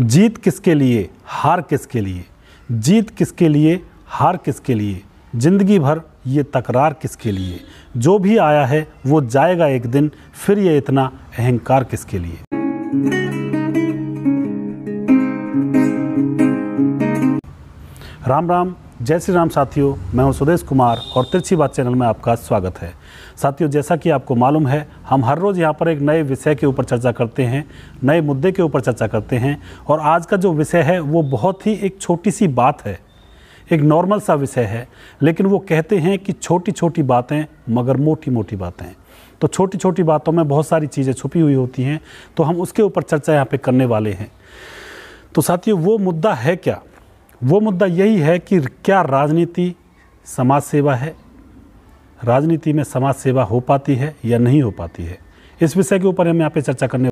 जीत किसके लिए हार किसके लिए जीत किसके लिए हार किसके लिए ज़िंदगी भर ये तकरार किसके लिए जो भी आया है वो जाएगा एक दिन फिर ये इतना अहंकार किसके लिए राम राम जय श्री राम साथियों मैं हूं सुदेश कुमार और तिरछी बात चैनल में आपका स्वागत है साथियों जैसा कि आपको मालूम है हम हर रोज़ यहाँ पर एक नए विषय के ऊपर चर्चा करते हैं नए मुद्दे के ऊपर चर्चा करते हैं और आज का जो विषय है वो बहुत ही एक छोटी सी बात है एक नॉर्मल सा विषय है लेकिन वो कहते हैं कि छोटी छोटी बातें मगर मोटी मोटी बातें तो छोटी छोटी बातों में बहुत सारी चीज़ें छुपी हुई होती हैं तो हम उसके ऊपर चर्चा यहाँ पर करने वाले हैं तो साथियों वो मुद्दा है क्या वो मुद्दा यही है कि क्या राजनीति समाज सेवा है राजनीति में समाज सेवा हो पाती है या नहीं हो पाती है इस विषय के ऊपर हम यहाँ पे चर्चा करने